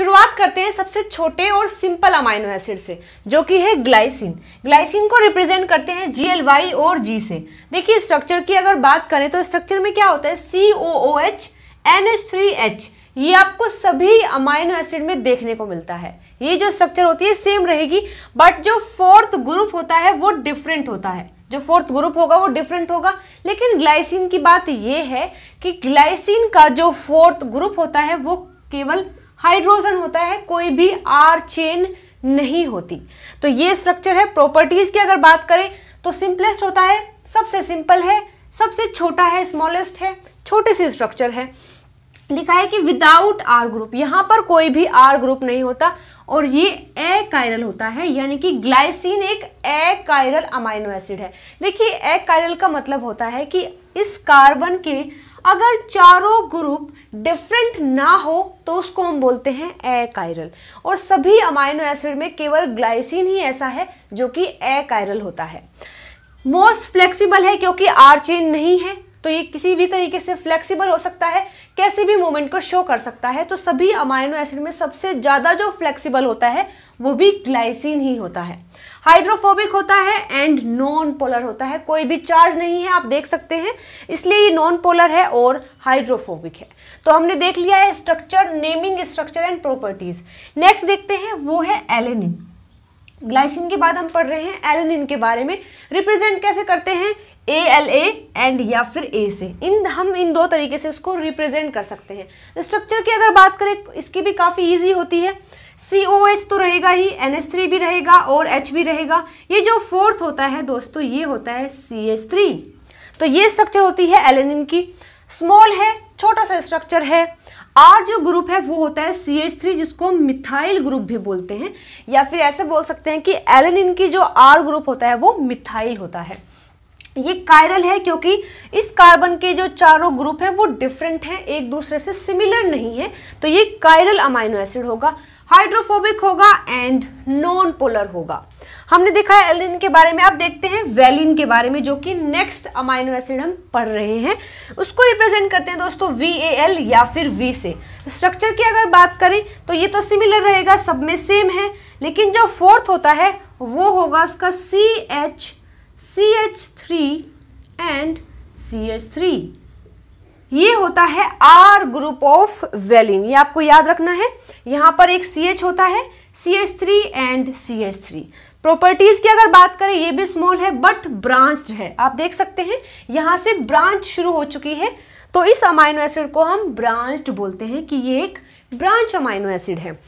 शुरुआत करते हैं सबसे छोटे और सिंपल अमाइनो एसिड से जो कि है ग्लाइसिन ग्लाइसिन को रिप्रेजेंट करते हैं जी एल वाई और जी से देखिए स्ट्रक्चर की अगर बात करें तो स्ट्रक्चर में क्या होता है C O O H N H three H ये आपको सभी अमाइनो एसिड में देखने को मिलता है ये जो स्ट्रक्चर होती है सेम रहेगी बट जो फोर्थ ग्रुप होता है वो डिफरेंट होता है जो फोर्थ ग्रुप होगा वो डिफरेंट होगा लेकिन ग्लाइसिन की बात ये है कि ग्लाइसिन का जो फोर्थ ग्रुप होता है वो केवल हाइड्रोजन होता है कोई भी आर चेन नहीं होती तो ये स्ट्रक्चर है प्रॉपर्टीज की अगर बात करें तो सिंपलेस्ट होता है सबसे सिंपल है सबसे छोटा है स्मॉलेस्ट है छोटी सी स्ट्रक्चर है लिखा है कि विदाउट आर ग्रुप यहाँ पर कोई भी आर ग्रुप नहीं होता और ये ए कायरल होता है यानी कि ग्लाइसिन एक ए कायरल अमाइनो एसिड है देखिए ए कायरल का मतलब होता है कि इस कार्बन के अगर चारों ग्रुप डिफरेंट ना हो तो उसको हम बोलते हैं ए कायरल और सभी अमाइनो एसिड में केवल ग्लाइसिन ही ऐसा है जो कि ए कायरल होता है मोस्ट फ्लेक्सिबल है क्योंकि आर चेन नहीं है तो ये किसी भी तरीके से फ्लेक्सिबल हो सकता है कैसे भी मोमेंट को शो कर सकता है तो सभी अमाइनो एसिड में सबसे ज़्यादा जो फ्लेक्सिबल होता है वो भी ग्लाइसिन ही होता है हाइड्रोफोबिक होता है एंड नॉन पोलर होता है कोई भी चार्ज नहीं है आप देख सकते हैं इसलिए ये नॉन पोलर है और हाइड्रोफोबिक है तो हमने देख लिया है structure naming structure and properties next देखते हैं वो है एलेनिन ग्लाइसिन के बाद हम पढ़ रहे हैं एलेनिन के बारे में रिप्रेजेंट कैसे करते हैं ए एल ए एंड या फिर ए से इन हम इन दो तरीके से उसको रिप्रेजेंट कर सकते हैं स्ट्रक्चर की अगर बात करें इसकी भी काफ़ी ईजी होती है सी ओ एच तो रहेगा ही एन एस थ्री भी रहेगा और एच भी रहेगा ये जो फोर्थ होता है दोस्तों ये होता है सी एच थ्री तो ये स्ट्रक्चर होती है एलेनिन की स्मॉल है छोटा सा स्ट्रक्चर है आर जो ग्रुप है वो होता है सी एच थ्री जिसको मिथाइल ग्रुप भी बोलते हैं या फिर ऐसे बोल सकते हैं कि एलेनिन की जो आर ग्रुप होता है वो मिथाइल होता है ये कायरल है क्योंकि इस कार्बन के जो चारों ग्रुप हैं वो डिफरेंट हैं एक दूसरे से सिमिलर नहीं है तो ये कायरल अमाइनो एसिड होगा हाइड्रोफोबिक होगा एंड नॉन पोलर होगा हमने देखा है एलिन के बारे में अब देखते हैं वेलिन के बारे में जो कि नेक्स्ट अमाइनो एसिड हम पढ़ रहे हैं उसको रिप्रेजेंट करते हैं दोस्तों वी ए एल या फिर वी से स्ट्रक्चर की अगर बात करें तो ये तो सिमिलर रहेगा सब में सेम है लेकिन जो फोर्थ होता है वो होगा उसका C H CH3 and CH3 ये होता है आर ग्रुप ऑफ वेलिन ये आपको याद रखना है यहां पर एक सी एच होता है C H three and C H three properties की अगर बात करें ये भी स्मॉल है बट ब्रांच है आप देख सकते हैं यहां से ब्रांच शुरू हो चुकी है तो इस अमाइनो एसिड को हम ब्रांच्ड बोलते हैं कि ये एक ब्रांच अमाइनो एसिड है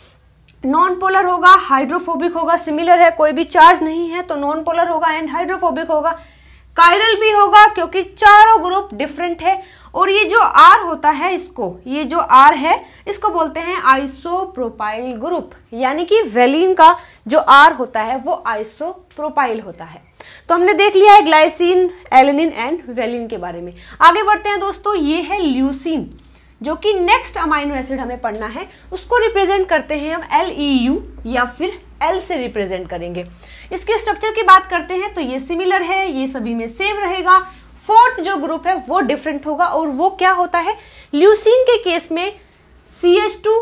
नॉन पोलर होगा हाइड्रोफोबिक होगा सिमिलर है कोई भी चार्ज नहीं है तो नॉन पोलर होगा एंड हाइड्रोफोबिक होगा कायरल भी होगा क्योंकि चारों ग्रुप डिफरेंट है और ये जो आर होता है इसको ये जो आर है इसको बोलते हैं आइसोप्रोपाइल ग्रुप यानी कि वेलिन का जो आर होता है वो आइसोप्रोपाइल होता है तो हमने देख लिया है ग्लाइसिन एलिन एंड वेलिन के बारे में आगे बढ़ते हैं दोस्तों ये है ल्यूसिन जो कि नेक्स्ट अमाइनो एसिड हमें पढ़ना है उसको रिप्रेजेंट करते हैं हम एल ई यू या फिर एल से रिप्रेजेंट करेंगे इसके स्ट्रक्चर की बात करते हैं तो ये सिमिलर है ये सभी में सेम रहेगा फोर्थ जो ग्रुप है वो डिफरेंट होगा और वो क्या होता है ल्यूसिन के केस में C H two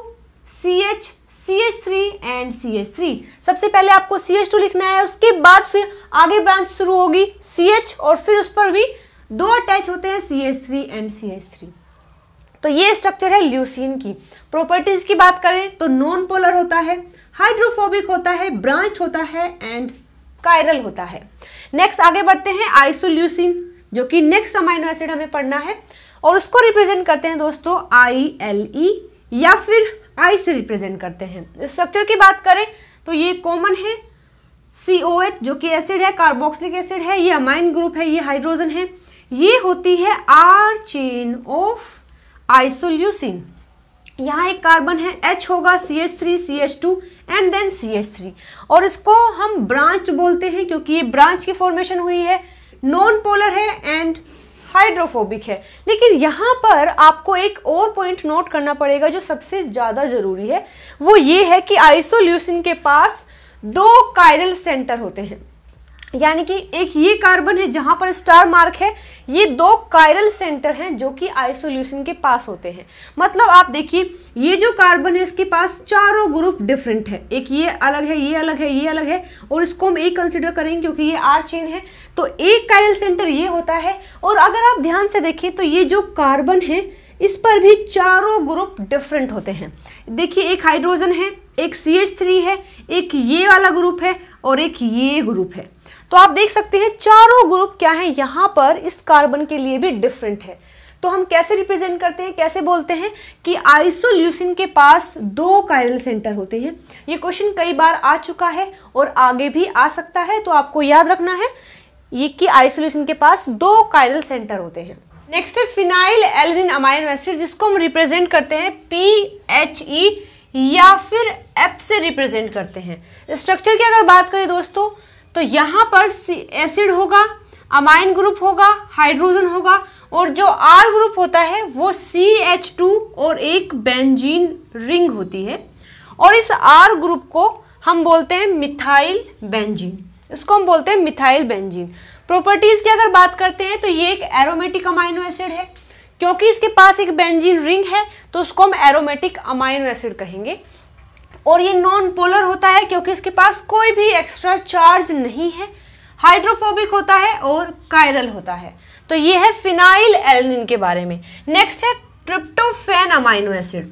C H C H three and C H three सबसे पहले आपको सी एच टू लिखना है उसके बाद फिर आगे ब्रांच शुरू होगी सी एच और फिर उस पर भी दो अटैच होते हैं C H three and C H three तो ये स्ट्रक्चर है ल्यूसिन की प्रॉपर्टीज की बात करें तो नॉन पोलर होता है हाइड्रोफोबिक होता है ब्रांच होता है एंड कायरल होता है नेक्स्ट आगे बढ़ते हैं आइसोल्यूसिन जो कि नेक्स्ट अमाइनो एसिड हमें पढ़ना है और उसको रिप्रेजेंट करते हैं दोस्तों आई एल ई या फिर आई से रिप्रेजेंट करते हैं स्ट्रक्चर की बात करें तो ये कॉमन है सी ओ एच जो कि एसिड है कार्बोक्सिलिक एसिड है ये अमाइन ग्रुप है ये हाइड्रोजन है ये होती है आर चेन ऑफ आइसोल्यूसिन यहाँ एक कार्बन है H होगा C H three C H two and then C H three और इसको हम ब्रांच बोलते हैं क्योंकि ये ब्रांच की फॉर्मेशन हुई है नॉन पोलर है एंड हाइड्रोफोबिक है लेकिन यहाँ पर आपको एक और पॉइंट नोट करना पड़ेगा जो सबसे ज़्यादा ज़रूरी है वो ये है कि आइसोल्यूसिन के पास दो कायरल सेंटर होते हैं यानी कि एक ये कार्बन है जहां पर स्टार मार्क है ये दो कायरल सेंटर हैं जो कि आइसोल्यूशन के पास होते हैं मतलब आप देखिए ये जो कार्बन है इसके पास चारों ग्रुप डिफरेंट है एक ये अलग है ये अलग है ये अलग है और इसको हम एक कंसिडर करेंगे क्योंकि ये आर चेन है तो एक कायरल सेंटर ये होता है और अगर आप ध्यान से देखें तो ये जो कार्बन है इस पर भी चारों ग्रुप डिफरेंट होते हैं देखिए एक हाइड्रोजन है एक सी है एक ये वाला ग्रुप है और एक ये ग्रुप है तो आप देख सकते हैं चारों ग्रुप क्या है यहां पर इस कार्बन के लिए भी डिफरेंट है तो हम कैसे रिप्रेजेंट करते हैं कैसे बोलते हैं कि आइसोल्यूसिन के पास दो कायरल सेंटर होते हैं ये क्वेश्चन कई बार आ चुका है और आगे भी आ सकता है तो आपको याद रखना है ये कि आइसोल्यूसिन के पास दो कायरल सेंटर होते हैं नेक्स्ट है फिनाइल एलिन अमाइन एसिड जिसको हम रिप्रेजेंट करते हैं पी एच ई या फिर एप से रिप्रेजेंट करते हैं स्ट्रक्चर की अगर बात करें दोस्तों तो यहाँ पर एसिड होगा अमाइन ग्रुप होगा हाइड्रोजन होगा और जो आर ग्रुप होता है वो सी एच टू और एक बेंजीन रिंग होती है और इस आर ग्रुप को हम बोलते हैं मिथाइल बेंजीन इसको हम बोलते हैं मिथाइल बेंजीन प्रॉपर्टीज़ की अगर बात करते हैं तो ये एक एरोमेटिक अमाइनो एसिड है क्योंकि इसके पास एक बेंजीन रिंग है तो उसको हम एरोमेटिक अमाइनो एसिड कहेंगे और ये नॉन पोलर होता है क्योंकि इसके पास कोई भी एक्स्ट्रा चार्ज नहीं है हाइड्रोफोबिक होता है और कायरल होता है तो ये है फिनाइल एलिन के बारे में नेक्स्ट है ट्रिप्टोफेन अमाइनो एसिड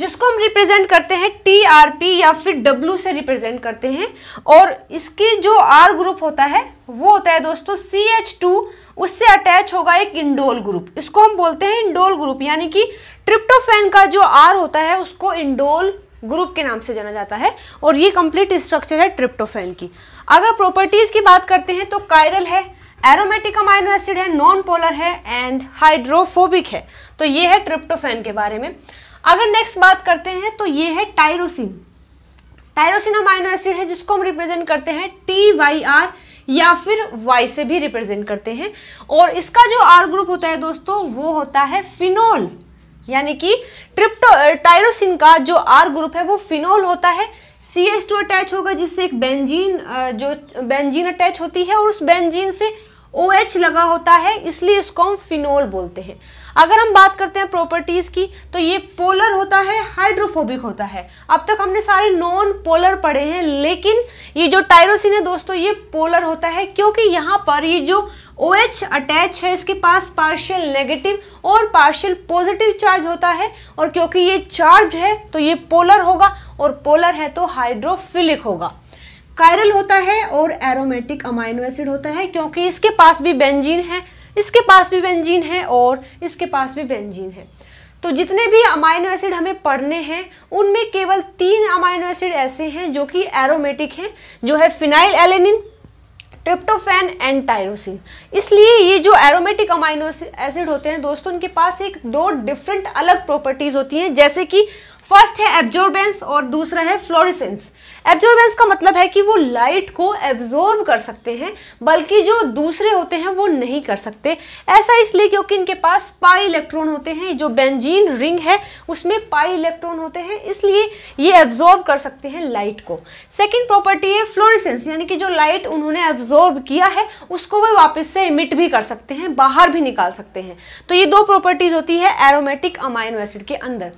जिसको हम रिप्रेजेंट करते हैं टी आर पी या फिर डब्ल्यू से रिप्रेजेंट करते हैं और इसकी जो आर ग्रुप होता है वो होता है दोस्तों सी एच टू उससे अटैच होगा एक इंडोल ग्रुप इसको हम बोलते हैं इंडोल ग्रुप यानी कि ट्रिप्टोफेन का जो आर होता है उसको इंडोल ग्रुप के नाम से जाना जाता है और ये कंप्लीट स्ट्रक्चर है ट्रिप्टोफेन की अगर प्रॉपर्टीज की बात करते हैं तो कायरल है एरोमेटिक अमाइनो एसिड है नॉन पोलर है एंड हाइड्रोफोबिक है तो ये है ट्रिप्टोफेन के बारे में अगर नेक्स्ट बात करते हैं तो ये है टाइरोसिन टाइरोसिन अमाइनो एसिड है जिसको हम रिप्रेजेंट करते हैं टी वाई आर या फिर वाई से भी रिप्रेजेंट करते हैं और इसका जो आर ग्रुप होता है दोस्तों वो होता है फिनोल यानी कि ट्रिप्टो टायरोसिन का जो आर ग्रुप है वो फिनोल होता है सी एस टू अटैच होगा जिससे एक बेंजीन जो बेंजीन अटैच होती है और उस बेंजीन से ओ OH लगा होता है इसलिए इसको हम फिनोल बोलते हैं अगर हम बात करते हैं प्रॉपर्टीज की तो ये पोलर होता है हाइड्रोफोबिक होता है अब तक हमने सारे नॉन पोलर पढ़े हैं लेकिन ये जो टायरोसिन है दोस्तों ये पोलर होता है क्योंकि यहाँ पर ये जो ओ एच अटैच है इसके पास पार्शियल नेगेटिव और पार्शियल पॉजिटिव चार्ज होता है और क्योंकि ये चार्ज है तो ये पोलर होगा और पोलर है तो हाइड्रोफिलिक होगा कायरल होता है और एरोमेटिक अमाइनो एसिड होता है क्योंकि इसके पास भी बेंजीन है इसके पास भी बेंजीन है और इसके पास भी बेंजीन है तो जितने भी अमाइनो एसिड हमें पढ़ने हैं उनमें केवल तीन अमाइनो एसिड ऐसे हैं जो कि एरोमेटिक हैं जो है phenylalanine tryptophan and tyrosine इसलिए ये जो एरोमेटिक अमाइनो एसिड होते हैं दोस्तों उनके पास एक दो डिफरेंट अलग प्रॉपर्टीज होती हैं जैसे कि फर्स्ट है एब्जॉर्बेंस और दूसरा है फ्लोरिसेंस एब्जॉर्बेंस का मतलब है कि वो लाइट को एब्जॉर्ब कर सकते हैं बल्कि जो दूसरे होते हैं वो नहीं कर सकते ऐसा इसलिए क्योंकि इनके पास पाई इलेक्ट्रॉन होते हैं जो बेंजीन रिंग है उसमें पाई इलेक्ट्रॉन होते हैं इसलिए ये एब्जॉर्ब कर सकते हैं लाइट को सेकेंड प्रॉपर्टी है फ्लोरिसेंस यानी कि जो लाइट उन्होंने एब्जॉर्ब एब्जॉर्ब किया है उसको वे वापस से इमिट भी कर सकते हैं बाहर भी निकाल सकते हैं तो ये दो प्रॉपर्टीज होती है एरोमेटिक अमाइनो एसिड के अंदर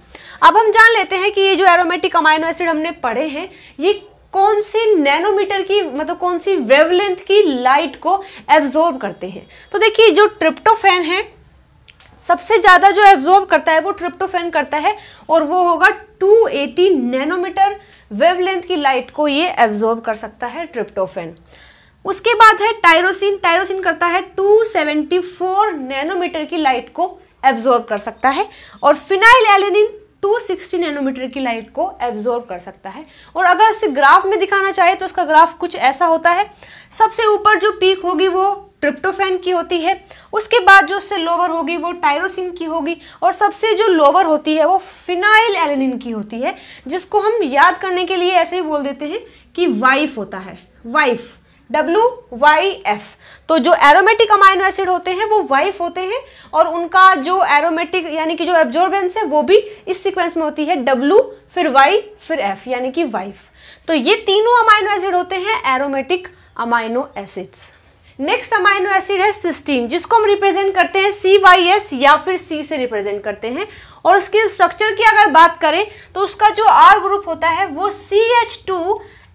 अब हम जान लेते हैं कि ये जो एरोमेटिक अमाइनो एसिड हमने पढ़े हैं ये कौन सी नैनोमीटर की मतलब कौन सी वेवलेंथ की लाइट को एब्जॉर्ब करते हैं तो देखिए जो ट्रिप्टोफेन है सबसे ज़्यादा जो एब्जॉर्ब करता है वो ट्रिप्टोफेन करता है और वो होगा 280 नैनोमीटर वेवलेंथ की लाइट को ये एब्जॉर्ब कर सकता है ट्रिप्टोफेन उसके बाद है टायरोसिन टायरोसिन करता है 274 नैनोमीटर की लाइट को एब्जॉर्ब कर सकता है और फिनाइल एलेनिन 260 नैनोमीटर की लाइट को एब्जॉर्ब कर सकता है और अगर इसे ग्राफ में दिखाना चाहे तो उसका ग्राफ कुछ ऐसा होता है सबसे ऊपर जो पीक होगी वो ट्रिप्टोफेन की होती है उसके बाद जो उससे लोअर होगी वो टायरोसिन की होगी और सबसे जो लोअर होती है वो फिनाइल एलेनिन की होती है जिसको हम याद करने के लिए ऐसे ही बोल देते हैं कि वाइफ होता है वाइफ डब्ल्यू वाई एफ तो जो एरोमेटिक अमाइनो एसिड होते हैं वो वाइफ होते हैं और उनका जो एरोमेटिक यानी कि जो एब्जॉर्बेंस है वो भी इस सीक्वेंस में होती है डब्ल्यू फिर वाई फिर एफ यानी कि वाइफ तो ये तीनों अमाइनो एसिड होते हैं aromatic amino acids next amino acid है सिस्टीन जिसको हम रिप्रेजेंट करते हैं सी वाई एस या फिर सी से रिप्रेजेंट करते हैं और उसके स्ट्रक्चर की अगर बात करें तो उसका जो आर ग्रुप होता है वो C H two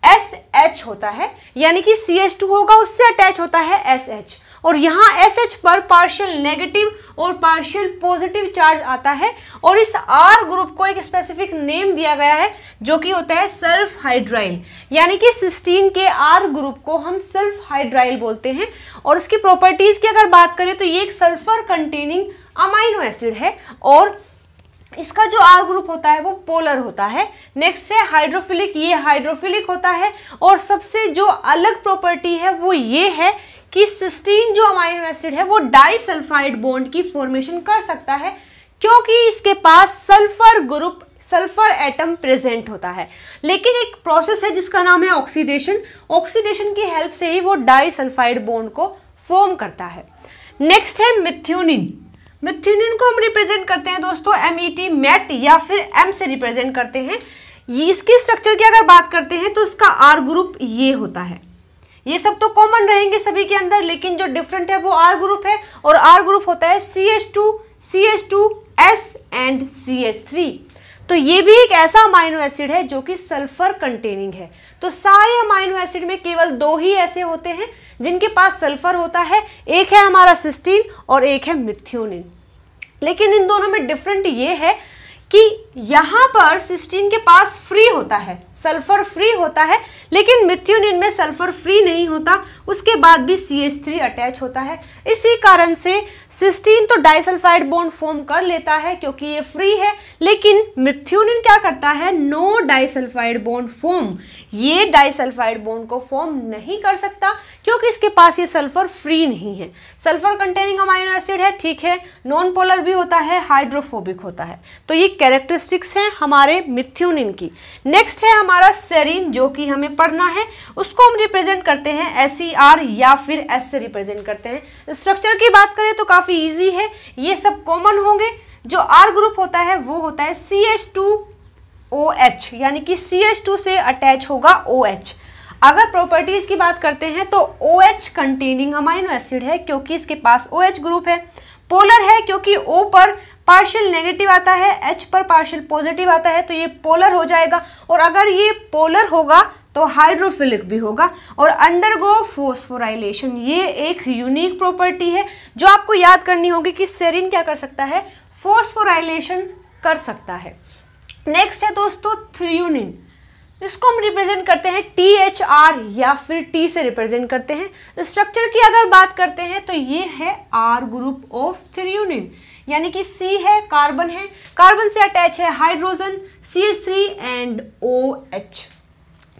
S H होता है यानी कि सी एच टू होगा उससे अटैच होता है एस एच और यहाँ एस एच पर पार्शियल नेगेटिव और पार्शियल पॉजिटिव चार्ज आता है और इस आर ग्रुप को एक स्पेसिफिक नेम दिया गया है जो कि होता है सेल्फ हाइड्राइल यानी कि सिस्टीन के आर ग्रुप को हम सेल्फ हाइड्राइल बोलते हैं और उसकी प्रॉपर्टीज़ की अगर बात करें तो ये एक सल्फर कंटेनिंग अमाइनो एसिड है और इसका जो आर ग्रुप होता है वो पोलर होता है नेक्स्ट है हाइड्रोफिलिक ये हाइड्रोफिलिक होता है और सबसे जो अलग प्रॉपर्टी है वो ये है कि सिस्टीन जो अमाइनो एसिड है वो डाइसल्फाइड बॉन्ड की फॉर्मेशन कर सकता है क्योंकि इसके पास sulphur group sulphur atom present होता है लेकिन एक प्रोसेस है जिसका नाम है ऑक्सीडेशन ऑक्सीडेशन की हेल्प से ही वो डाइसल्फाइड बॉन्ड को फॉर्म करता है नेक्स्ट है मिथ्यूनिन मिथ्यूनियन को हम रिप्रेजेंट करते हैं दोस्तों एम ई टी मैट या फिर एम से रिप्रेजेंट करते हैं ये इसके स्ट्रक्चर की अगर बात करते हैं तो इसका आर ग्रुप ये होता है ये सब तो कॉमन रहेंगे सभी के अंदर लेकिन जो डिफरेंट है वो आर ग्रुप है और आर ग्रुप होता है C H two C H two S and C H three तो ये भी एक ऐसा अमाइनो एसिड है जो कि सल्फर कंटेनिंग है तो सारे अमाइनो एसिड में केवल दो ही ऐसे होते हैं जिनके पास सल्फर होता है एक है हमारा सिस्टीन और एक है मिथ्योनिन लेकिन इन दोनों में डिफरेंट ये है कि यहाँ पर सिस्टीन के पास फ्री होता है सल्फर फ्री होता है लेकिन मिथ्यूनिन में सल्फर फ्री नहीं होता उसके बाद भी सी एच थ्री अटैच होता है इसी कारण से सिस्टीन तो डाइसल्फाइड बॉन्ड फॉर्म कर लेता है क्योंकि ये फ्री है लेकिन मिथ्यूनिन क्या करता है नो डाइसल्फाइड बॉन्ड फॉर्म ये डाइसल्फाइड बॉन्ड को फॉर्म नहीं कर सकता क्योंकि इसके पास ये सल्फर फ्री नहीं है सल्फर कंटेनिंग अमाइनो एसिड है ठीक है नॉन पोलर भी होता है हाइड्रोफोबिक होता है तो ये कैरेक्टरिस्टिक्स हैं हमारे मिथ्यूनिन की नेक्स्ट है हम हमारा सेरीन जो कि हमें पढ़ना है उसको हम रिप्रेजेंट करते हैं एस आर e या फिर एस से रिप्रेजेंट करते हैं स्ट्रक्चर की बात करें तो काफ़ी ईजी है ये सब कॉमन होंगे जो आर ग्रुप होता है वो होता है C H two O H यानी कि सी एच टू से अटैच होगा ओ एच अगर प्रॉपर्टीज़ की बात करते हैं तो O H containing amino acid है क्योंकि इसके पास ओ एच ग्रुप है पोलर है क्योंकि ओ पर पार्शियल नेगेटिव आता है एच पर पार्शियल पॉजिटिव आता है तो ये पोलर हो जाएगा और अगर ये पोलर होगा तो हाइड्रोफिलिक भी होगा और अंडरगो फोस्फोराइलेशन ये एक यूनिक प्रॉपर्टी है जो आपको याद करनी होगी कि सेरिन क्या कर सकता है फोस्फोराइलेशन कर सकता है नेक्स्ट है दोस्तों थ्रियोनिन इसको हम रिप्रेजेंट करते हैं टी एच आर या फिर टी से रिप्रेजेंट करते हैं स्ट्रक्चर की अगर बात करते हैं तो ये है आर ग्रुप ऑफ थ्रियोनिन यानी कि सी है कार्बन है कार्बन से अटैच है hydrogen C three and O H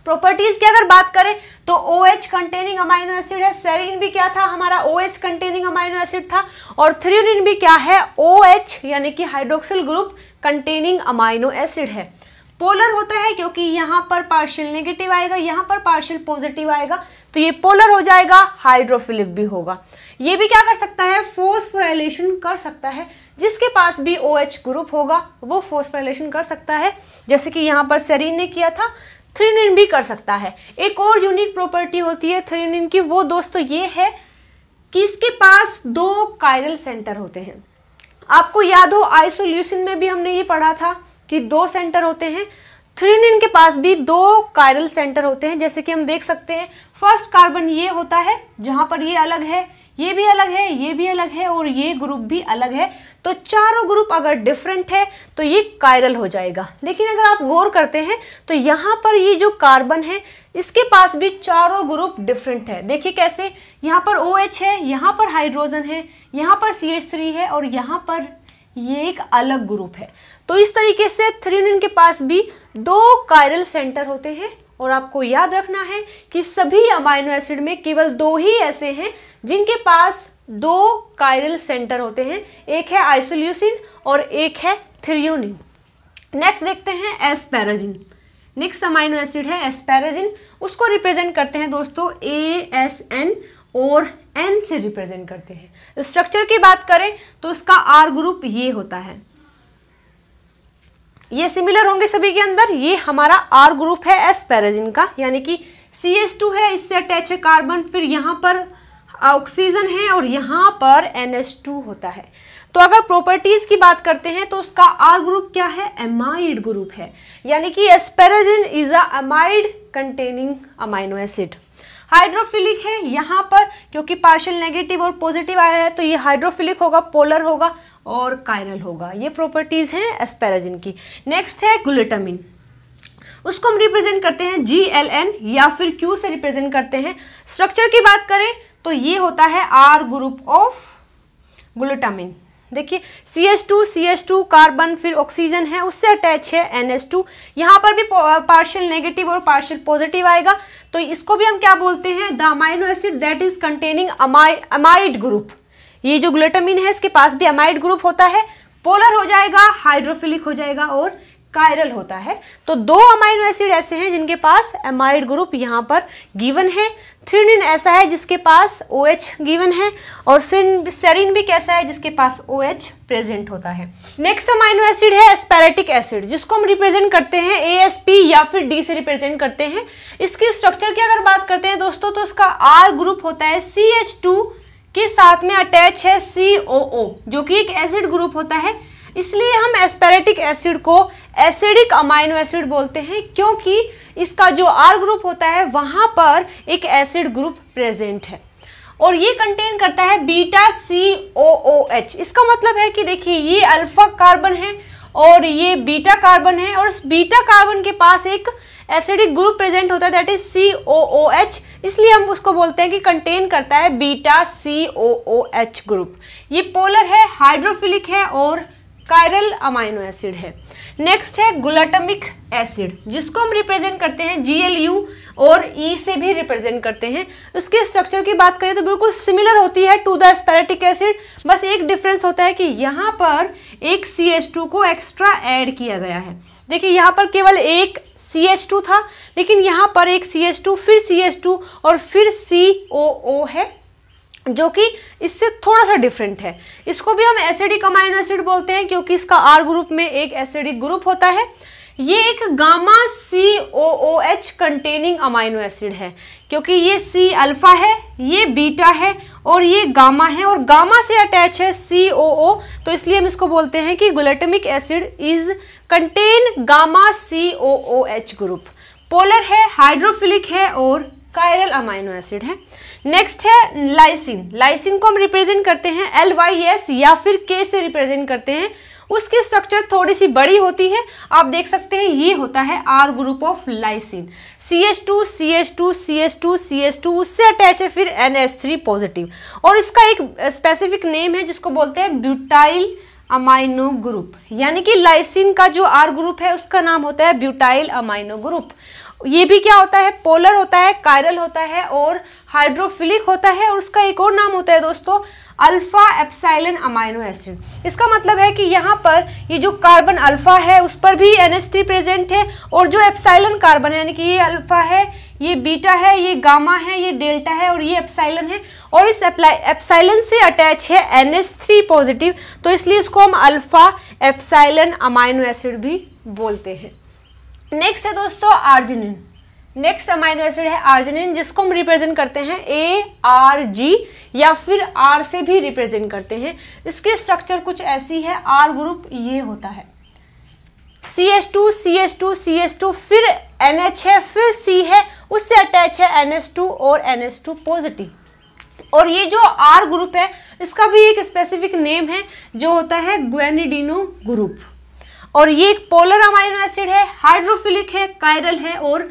properties की अगर बात करें तो O H containing amino acid है सेरीन भी क्या था हमारा O H containing amino acid था और थ्रियोनिन भी क्या है ओ एच यानी कि hydroxyl group containing amino acid है पोलर होता है क्योंकि यहां पर पार्शियल नेगेटिव आएगा यहाँ पर पार्शियल पॉजिटिव आएगा तो ये पोलर हो जाएगा हाइड्रोफिलिक भी होगा ये भी क्या कर सकता है फोस्फोराइलेशन कर सकता है जिसके पास भी ओ OH ग्रुप होगा वो फोस्फोराइलेशन कर सकता है जैसे कि यहाँ पर सेरीन ने किया था थ्रीनिन भी कर सकता है एक और यूनिक प्रॉपर्टी होती है थ्रीनिन की वो दोस्तों ये है कि इसके पास दो कायरल सेंटर होते हैं आपको याद हो आइसोल्यूशन में भी हमने ये पढ़ा था कि दो सेंटर होते हैं थ्रीनिन के पास भी दो कायरल सेंटर होते हैं जैसे कि हम देख सकते हैं फर्स्ट कार्बन ये होता है जहाँ पर ये अलग है ये भी अलग है ये भी अलग है और ये ग्रुप भी अलग है तो चारों ग्रुप अगर डिफरेंट है तो ये कायरल हो जाएगा लेकिन अगर आप गौर करते हैं तो यहाँ पर ये जो कार्बन है इसके पास भी चारों ग्रुप डिफरेंट है देखिए कैसे यहाँ पर ओ OH है यहाँ पर हाइड्रोजन है यहाँ पर सी थ्री है और यहाँ पर ये एक अलग ग्रुप है तो इस तरीके से थ्रीन के पास भी दो कायरल सेंटर होते हैं और आपको याद रखना है कि सभी अमाइनो एसिड में केवल दो ही ऐसे हैं जिनके पास दो कायरल सेंटर होते हैं एक है आइसोल्यूसिन और एक है थ्रियोनिन नेक्स्ट देखते हैं एस्पैराजिन नेक्स्ट अमाइनो एसिड है एस्पैराजिन उसको रिप्रेजेंट करते हैं दोस्तों ए एस एन और एन से रिप्रेजेंट करते हैं स्ट्रक्चर की बात करें तो उसका आर ग्रुप ये होता है ये सिमिलर होंगे सभी के अंदर ये हमारा आर ग्रुप है एस पैराजिन का यानी कि सी एस टू है इससे अटैच है कार्बन फिर यहाँ पर ऑक्सीजन है और यहाँ पर एन एस टू होता है तो अगर प्रॉपर्टीज की बात करते हैं तो उसका आर ग्रुप क्या है एमाइड ग्रुप है यानी कि asparagine is a amide containing amino acid hydrophilic है यहाँ पर क्योंकि पार्शियल नेगेटिव और पॉजिटिव आया है तो ये हाइड्रोफिलिक होगा पोलर होगा और कायरल होगा ये प्रॉपर्टीज़ हैं एस्पेराजिन की नेक्स्ट है ग्लूटामिन उसको हम रिप्रेजेंट करते हैं जी एल एन या फिर क्यू से रिप्रेजेंट करते हैं स्ट्रक्चर की बात करें तो ये होता है आर ग्रुप ऑफ ग्लूटामिन देखिए C S two C H two carbon फिर ऑक्सीजन है उससे अटैच है एन एस टू यहाँ पर भी पार्शियल नेगेटिव और पार्शियल पॉजिटिव आएगा तो इसको भी हम क्या बोलते हैं the amino acid that is containing amide group ये जो ग्लूटामिन है इसके पास भी अमाइड ग्रुप होता है पोलर हो जाएगा हाइड्रोफिलिक हो जाएगा और कायरल होता है तो दो अमाइनो एसिड ऐसे हैं जिनके पास एमाइड ग्रुप यहाँ पर गिवन है थ्रीनिन ऐसा है जिसके पास ओ OH गिवन है और सेरिन भी कैसा है जिसके पास ओ OH प्रेजेंट होता है नेक्स्ट अमाइनो एसिड है एस्पेरेटिक एसिड जिसको हम रिप्रेजेंट करते हैं ए एस पी या फिर डी से रिप्रेजेंट करते हैं इसकी स्ट्रक्चर की अगर बात करते हैं दोस्तों तो इसका आर ग्रुप होता है सी एच टू के साथ में अटैच है सी ओ ओ जो कि एक एसिड ग्रुप होता है इसलिए हम एस्पेरेटिक एसिड को एसिडिक अमाइनो एसिड बोलते हैं क्योंकि इसका जो आर ग्रुप होता है वहाँ पर एक एसिड ग्रुप प्रेजेंट है और ये कंटेन करता है beta C O O H इसका मतलब है कि देखिए ये अल्फा कार्बन है और ये बीटा कार्बन है और इस बीटा कार्बन के पास एक एसिडिक ग्रुप प्रेजेंट होता है that is C O O H इसलिए हम उसको बोलते हैं कि कंटेन करता है beta C O O H group ये पोलर है हाइड्रोफिलिक है और कायरल अमाइनो एसिड है नेक्स्ट है गुलाटमिक एसिड जिसको हम रिप्रेजेंट करते हैं जी एल यू और ई e से भी रिप्रेजेंट करते हैं उसके स्ट्रक्चर की बात करें तो बिल्कुल सिमिलर होती है टू द स्पेरेटिक एसिड बस एक डिफरेंस होता है कि यहाँ पर एक सी एच टू को एक्स्ट्रा ऐड किया गया है देखिए यहाँ पर केवल एक सी एच टू था लेकिन यहाँ पर एक सी एच टू फिर सी एच टू और फिर सी ओ ओ है जो कि इससे थोड़ा सा डिफरेंट है इसको भी हम एसिडिक अमाइनो एसिड बोलते हैं क्योंकि इसका आर ग्रुप में एक एसिडिक ग्रुप होता है ये एक gamma C O O H containing amino acid है क्योंकि ये सी अल्फा है ये बीटा है और ये गामा है और गामा से अटैच है सी ओ ओ तो इसलिए हम इसको बोलते हैं कि glutamic acid is contain gamma C O O H group polar है हाइड्रोफिलिक है और कायरल अमाइनो एसिड है नेक्स्ट है लाइसिन लाइसिन को हम रिप्रेजेंट करते हैं एल वाई एस या फिर के से रिप्रेजेंट करते हैं उसकी स्ट्रक्चर थोड़ी सी बड़ी होती है आप देख सकते हैं ये होता है R group of lysine C H two C H two C H two C H two उससे अटैच है फिर एन एच थ्री पॉजिटिव और इसका एक स्पेसिफिक नेम है जिसको बोलते हैं ब्यूटाइल अमाइनो ग्रुप यानी कि लाइसिन का जो आर ग्रुप है उसका नाम होता है ब्यूटाइल अमाइनो ग्रुप ये भी क्या होता है पोलर होता है कायरल होता है और हाइड्रोफिलिक होता है और उसका एक और नाम होता है दोस्तों अल्फा एप्साइलन अमाइनो एसिड इसका मतलब है कि यहाँ पर ये जो कार्बन अल्फा है उस पर भी एन एस थ्री प्रेजेंट है और जो एप्साइलन कार्बन है यानी कि ये अल्फा है ये बीटा है ये गामा है ये डेल्टा है और ये एप्साइलन है और इस एप्साइलन से अटैच है एन थ्री पॉजिटिव तो इसलिए इसको हम अल्फा एप्साइलन अमाइनो एसिड भी बोलते हैं नेक्स्ट है दोस्तों आर्जिनिन नेक्स्ट अमाइनो एसिड है आर्जिनिन जिसको हम रिप्रेजेंट करते हैं ए आर जी या फिर आर से भी रिप्रेजेंट करते हैं इसके स्ट्रक्चर कुछ ऐसी है आर ग्रुप ये होता है C S two C S two C S two फिर एन एच है फिर सी है उससे अटैच है एन एस टू और एन एस टू पॉजिटिव और ये जो आर ग्रुप है इसका भी एक स्पेसिफिक नेम है जो होता है ग्वेनिडिनो ग्रुप और ये एक पोलर अमाइनो एसिड है हाइड्रोफिलिक है कायरल है और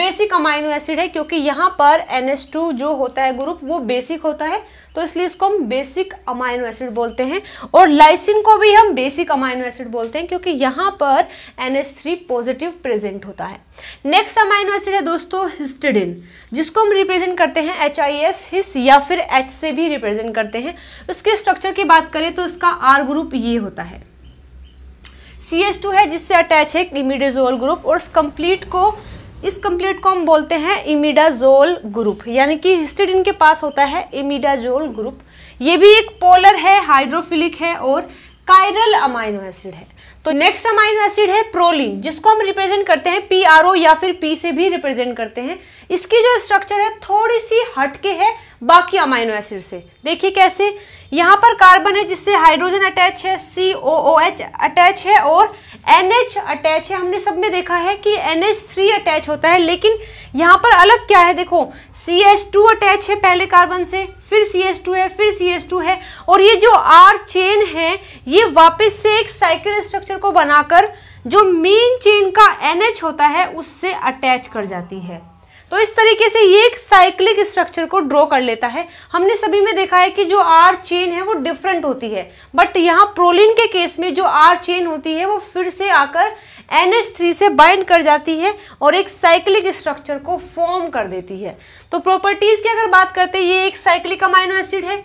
बेसिक अमाइनो एसिड है क्योंकि यहाँ पर NH2 जो होता है ग्रुप वो बेसिक होता है तो इसलिए इसको हम बेसिक अमाइनो एसिड बोलते हैं और लाइसिन को भी हम बेसिक अमाइनो एसिड बोलते हैं क्योंकि यहाँ पर NH3 पॉजिटिव प्रेजेंट होता है नेक्स्ट अमाइनो एसिड है दोस्तों हिस्टिडिन जिसको हम रिप्रेजेंट करते हैं एच आई एस हिस या फिर एच से भी रिप्रेजेंट करते हैं उसके स्ट्रक्चर की बात करें तो इसका आर ग्रुप ये होता है सी एच टू है जिससे अटैच है इमिडाजोल ग्रुप और कम्प्लीट को इस कम्प्लीट को हम बोलते हैं इमिडाजोल ग्रुप यानी कि हिस्टिडिन के पास होता है इमिडाजोल ग्रुप ये भी एक पोलर है हाइड्रोफिलिक है और कायरल अमाइनो एसिड है तो नेक्स्ट अमाइनो एसिड है प्रोलिन जिसको हम रिप्रेजेंट करते हैं पी आर ओ या फिर पी से भी रिप्रेजेंट करते हैं इसकी जो स्ट्रक्चर है थोड़ी सी हटके है बाकी अमाइनो एसिड से देखिए कैसे यहाँ पर कार्बन है जिससे हाइड्रोजन अटैच है C O O H attach है और एन एच अटैच है हमने सब में देखा है कि एन एच थ्री अटैच होता है लेकिन यहाँ पर अलग क्या है देखो सी एस टू अटैच है पहले कार्बन से फिर सी एस टू है फिर सी एस टू है और ये जो आर चेन है ये वापस से एक साइकिल स्ट्रक्चर को बनाकर जो मेन चेन का एन एच होता है उससे अटैच कर जाती है तो इस तरीके से ये एक साइक्लिक स्ट्रक्चर को ड्रॉ कर लेता है हमने सभी में देखा है कि जो आर चेन है वो डिफरेंट होती है बट यहाँ प्रोलिन के केस में जो आर चेन होती है वो फिर से आकर थ्री से बाइंड कर जाती है और एक साइक्लिक स्ट्रक्चर को फॉर्म कर देती है तो प्रॉपर्टीज की अगर बात करते हैं ये एक साइक्लिक अमाइनो एसिड है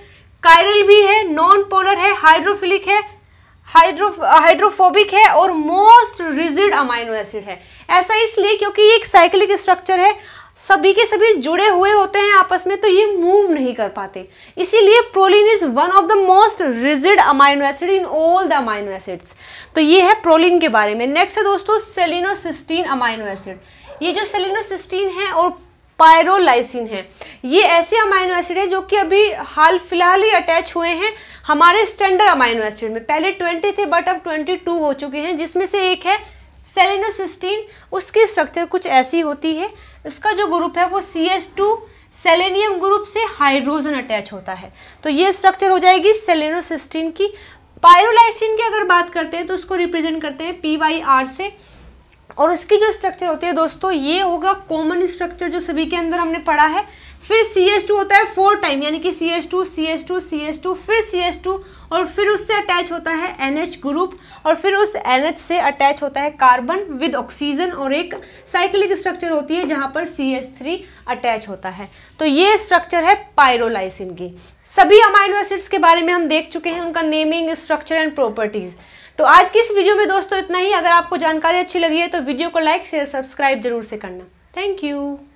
कायरल भी है नॉन पोलर है हाइड्रोफिलिक है हाइड्रो हाइड्रोफोबिक है और मोस्ट रिजिड अमाइनो एसिड है ऐसा इसलिए क्योंकि ये एक साइक्लिक स्ट्रक्चर है सभी के सभी जुड़े हुए होते हैं आपस में तो ये मूव नहीं कर पाते इसीलिए proline is one of the most rigid amino acid in all the amino acids तो ये है प्रोलिन के बारे में नेक्स्ट है दोस्तों सेलिनोसिस्टीन अमाइनो एसिड ये जो सेलिनोसिस्टीन है और पायरोलाइसिन है ये ऐसे अमाइनो एसिड है जो कि अभी हाल फिलहाल ही अटैच हुए हैं हमारे स्टैंडर्ड अमाइनो एसिड में पहले ट्वेंटी थे बट अब ट्वेंटी टू हो चुके हैं जिसमें से एक है सेलेनोसिस्टीन उसकी स्ट्रक्चर कुछ ऐसी होती है उसका जो ग्रुप है वो C S two selenium group से हाइड्रोजन अटैच होता है तो ये स्ट्रक्चर हो जाएगी सेलेनोसिस्टीन की पायरोलाइसिन की अगर बात करते हैं तो उसको रिप्रेजेंट करते हैं पी वाई आर से और उसकी जो स्ट्रक्चर होती है दोस्तों ये होगा कॉमन स्ट्रक्चर जो सभी के अंदर हमने पढ़ा है फिर सी एस टू होता है फोर टाइम यानी कि C S two C S two C S two फिर सी एस टू और फिर उससे अटैच होता है एन एच ग्रुप और फिर उस एन एच से अटैच होता है कार्बन विद ऑक्सीजन और एक साइक्लिक स्ट्रक्चर होती है जहाँ पर सी एस थ्री अटैच होता है तो ये स्ट्रक्चर है पायरोलाइसिन की सभी अमाइनो एसिड्स के बारे में हम देख चुके हैं उनका नेमिंग स्ट्रक्चर एंड प्रॉपर्टीज़ तो आज की इस वीडियो में दोस्तों इतना ही अगर आपको जानकारी अच्छी लगी है तो वीडियो को लाइक शेयर सब्सक्राइब जरूर से करना थैंक यू